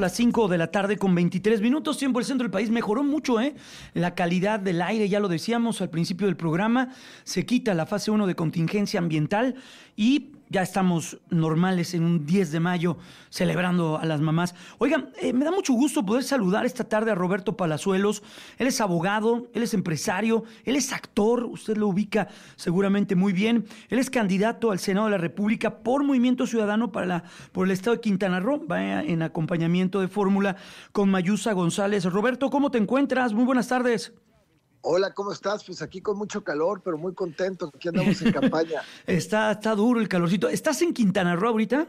Las 5 de la tarde con 23 minutos, tiempo el centro del país. Mejoró mucho, ¿eh? La calidad del aire, ya lo decíamos al principio del programa. Se quita la fase 1 de contingencia ambiental y ya estamos normales en un 10 de mayo celebrando a las mamás. Oigan, eh, me da mucho gusto poder saludar esta tarde a Roberto Palazuelos. Él es abogado, él es empresario, él es actor, usted lo ubica seguramente muy bien. Él es candidato al Senado de la República por Movimiento Ciudadano para la, por el Estado de Quintana Roo. Va en acompañamiento de fórmula con Mayusa González. Roberto, ¿cómo te encuentras? Muy buenas tardes. Hola, ¿cómo estás? Pues aquí con mucho calor, pero muy contento. Aquí andamos en campaña. está, está duro el calorcito. ¿Estás en Quintana Roo ahorita?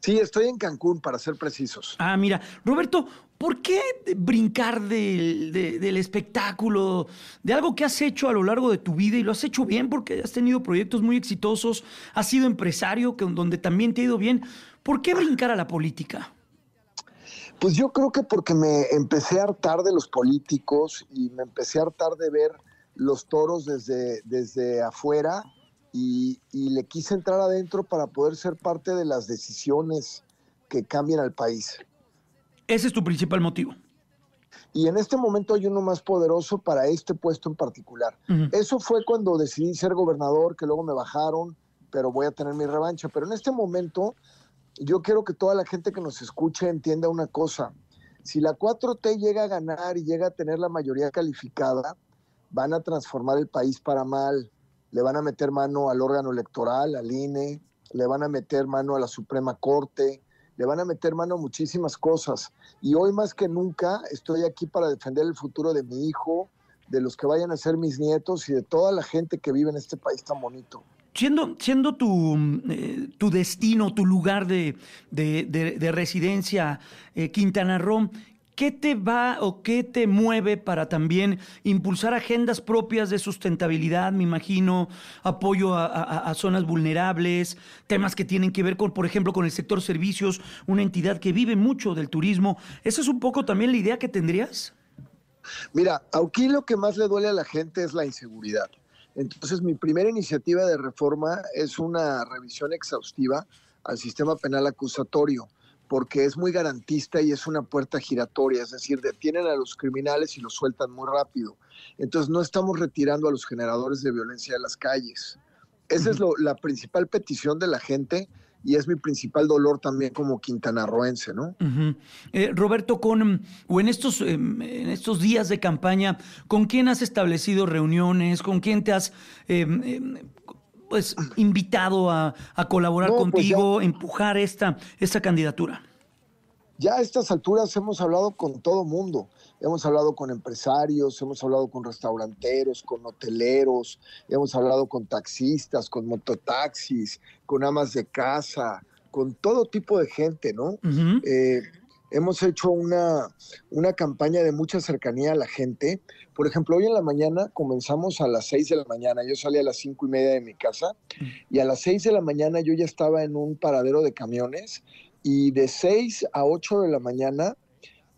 Sí, estoy en Cancún, para ser precisos. Ah, mira, Roberto, ¿por qué brincar del, espectáculo, de algo que has hecho a lo largo de tu vida y lo has hecho bien porque has tenido proyectos muy exitosos, has sido empresario que, donde también te ha ido bien? ¿Por qué brincar a la política? Pues yo creo que porque me empecé a hartar de los políticos y me empecé a hartar de ver los toros desde, desde afuera y, le quise entrar adentro para poder ser parte de las decisiones que cambian al país. Ese es tu principal motivo. Y en este momento hay uno más poderoso para este puesto en particular. Eso fue cuando decidí ser gobernador, que luego me bajaron, pero voy a tener mi revancha. Pero en este momento yo quiero que toda la gente que nos escuche entienda una cosa. Si la 4T llega a ganar y llega a tener la mayoría calificada, van a transformar el país para mal, le van a meter mano al órgano electoral, al INE, le van a meter mano a la Suprema Corte, le van a meter mano a muchísimas cosas. Y hoy más que nunca estoy aquí para defender el futuro de mi hijo, de los que vayan a ser mis nietos y de toda la gente que vive en este país tan bonito siendo, mm, eh, tu, destino, tu lugar de, residencia, eh, Quintana Roo, ¿qué te va o qué te mueve para también impulsar agendas propias de sustentabilidad, me imagino, apoyo a, a, zonas vulnerables, temas que tienen que ver con, por ejemplo, con el sector servicios, una entidad que vive mucho del turismo? ¿Esa es un poco también la idea que tendrías? Mira, aquí lo que más le duele a la gente es la inseguridad. Entonces, mi primera iniciativa de reforma es una revisión exhaustiva al sistema penal acusatorio, porque es muy garantista y es una puerta giratoria, es decir, detienen a los criminales y los sueltan muy rápido. Entonces, no estamos retirando a los generadores de violencia de las calles. Esa es la principal petición de la gente y es mi principal dolor también como quintanarroense, ¿no? Eh, Roberto, con o en estos, em, en estos días de campaña, ¿con quién has establecido reuniones? ¿Con quién te has em, em, pues invitado a, colaborar pues, contigo, empujar esta, esta candidatura? Ya a estas alturas hemos hablado con todo mundo, hemos hablado con empresarios, hemos hablado con restauranteros, con hoteleros, hemos hablado con taxistas, con mototaxis, con amas de casa, con todo tipo de gente, ¿no? Eh, hemos hecho una, una campaña de mucha cercanía a la gente. Por ejemplo, hoy en la mañana comenzamos a las seis de la mañana. Yo salí a las cinco y media de mi casa y a las seis de la mañana yo ya estaba en un paradero de camiones y de 6 a 8 de la mañana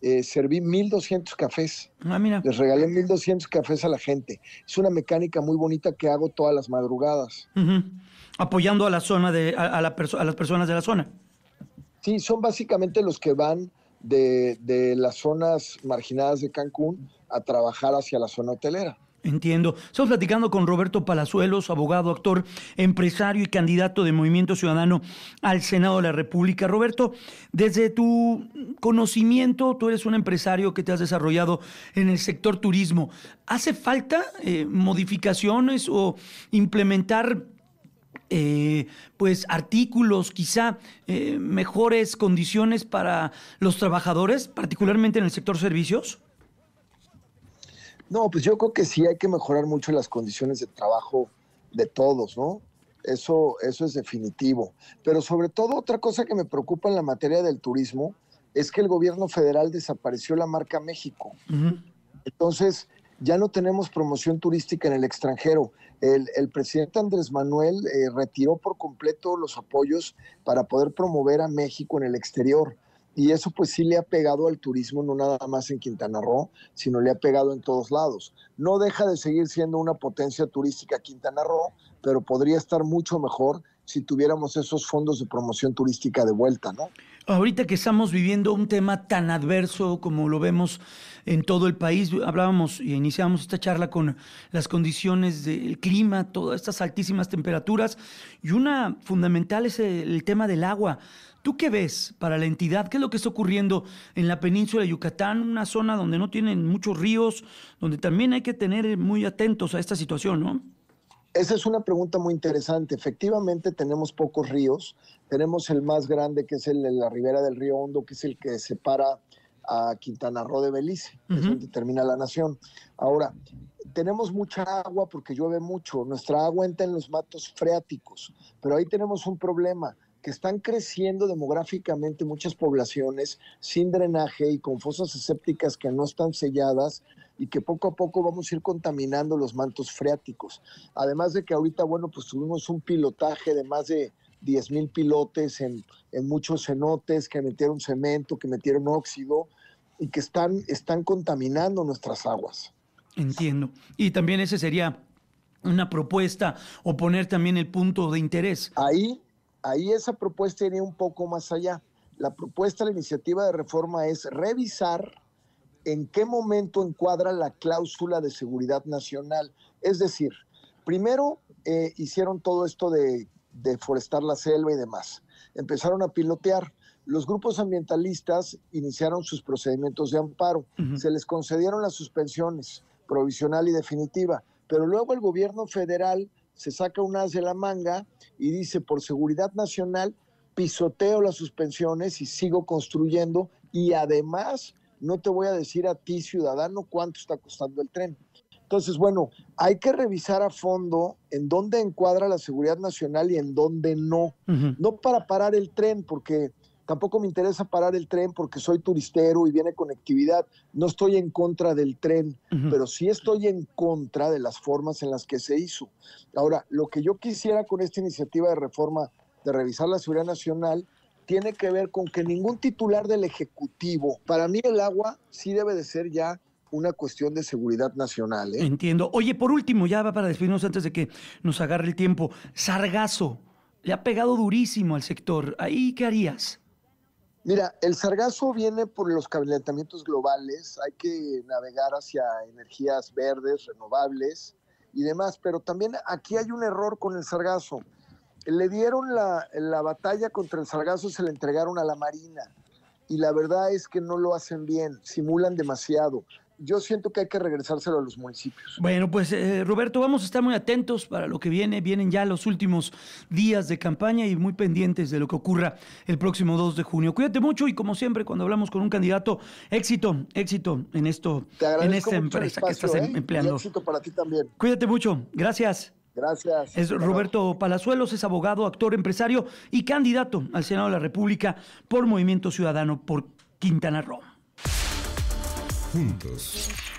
eh, serví 1.200 cafés. Ah, Les regalé 1.200 cafés a la gente. Es una mecánica muy bonita que hago todas las madrugadas. Apoyando a la zona de, a, las personas de la zona. Sí, son básicamente los que van de las zonas marginadas de Cancún a trabajar hacia la zona hotelera. Entiendo. Estamos platicando con Roberto Palazuelos, abogado, actor, empresario y candidato de Movimiento Ciudadano al Senado de la República. Roberto, desde tu conocimiento, tú eres un empresario que te has desarrollado en el sector turismo. ¿Hace falta eh, modificaciones o implementar eh, pues artículos, quizá eh, mejores condiciones para los trabajadores, particularmente en el sector servicios? No, pues yo creo que sí hay que mejorar mucho las condiciones de trabajo de todos, ¿no? Eso, eso es definitivo. Pero sobre todo otra cosa que me preocupa en la materia del turismo es que el gobierno federal desapareció la marca México. Entonces, ya no tenemos promoción turística en el extranjero. El, presidente Andrés Manuel eh, retiró por completo los apoyos para poder promover a México en el exterior. Y eso pues sí le ha pegado al turismo, no nada más en Quintana Roo, sino le ha pegado en todos lados. No deja de seguir siendo una potencia turística Quintana Roo, pero podría estar mucho mejor si tuviéramos esos fondos de promoción turística de vuelta, ¿no? Ahorita que estamos viviendo un tema tan adverso como lo vemos en todo el país, hablábamos y iniciamos esta charla con las condiciones del clima, todas estas altísimas temperaturas, y una fundamental es el tema del agua. ¿Tú qué ves para la entidad? ¿Qué es lo que está ocurriendo en la península de Yucatán, una zona donde no tienen muchos ríos, donde también hay que tener muy atentos a esta situación, ¿no? Esa es una pregunta muy interesante. Efectivamente tenemos pocos ríos. Tenemos el más grande que es el de la ribera del río Hondo, que es el que separa a Quintana Roo de Belice, es donde termina la nación. Ahora, tenemos mucha agua porque llueve mucho. Nuestra agua entra en los matos freáticos, pero ahí tenemos un problema que están creciendo demográficamente muchas poblaciones sin drenaje y con fosas escépticas que no están selladas y que poco a poco vamos a ir contaminando los mantos freáticos. Además de que ahorita, bueno, pues tuvimos un pilotaje de más de 10 mil pilotes en, muchos cenotes que metieron cemento, que metieron óxido y que están, están contaminando nuestras aguas. Entiendo. Y también ese sería una propuesta o poner también el punto de interés. Ahí ahí esa propuesta iría un poco más allá. La propuesta, la iniciativa de reforma es revisar en qué momento encuadra la cláusula de seguridad nacional. Es decir, primero eh, hicieron todo esto de deforestar la selva y demás. Empezaron a pilotear. Los grupos ambientalistas iniciaron sus procedimientos de amparo. Se les concedieron las suspensiones provisional y definitiva. Pero luego el gobierno federal se saca un as de la manga y dice, por seguridad nacional, pisoteo las suspensiones y sigo construyendo y además no te voy a decir a ti, ciudadano, cuánto está costando el tren. Entonces, bueno, hay que revisar a fondo en dónde encuadra la seguridad nacional y en dónde no. No para parar el tren, porque Tampoco me interesa parar el tren porque soy turistero y viene conectividad. No estoy en contra del tren, pero sí estoy en contra de las formas en las que se hizo. Ahora, lo que yo quisiera con esta iniciativa de reforma de revisar la seguridad nacional tiene que ver con que ningún titular del Ejecutivo, para mí el agua sí debe de ser ya una cuestión de seguridad nacional. ¿eh? Entiendo. Oye, por último, ya va para despedirnos antes de que nos agarre el tiempo. Sargazo, le ha pegado durísimo al sector. ¿Ahí qué harías? Mira, el sargazo viene por los calentamientos globales, hay que navegar hacia energías verdes, renovables y demás, pero también aquí hay un error con el sargazo. Le dieron la, la batalla contra el sargazo, se le entregaron a la Marina y la verdad es que no lo hacen bien, simulan demasiado yo siento que hay que regresárselo a los municipios. Bueno, pues eh, Roberto, vamos a estar muy atentos para lo que viene. Vienen ya los últimos días de campaña y muy pendientes de lo que ocurra el próximo 2 de junio. Cuídate mucho y como siempre, cuando hablamos con un candidato, éxito, éxito en esto, en esta empresa que estás ¿eh? empleando. éxito para ti también. Cuídate mucho. Gracias. Gracias. Es Roberto Palazuelos, es abogado, actor, empresario y candidato al Senado de la República por Movimiento Ciudadano por Quintana Roo juntos.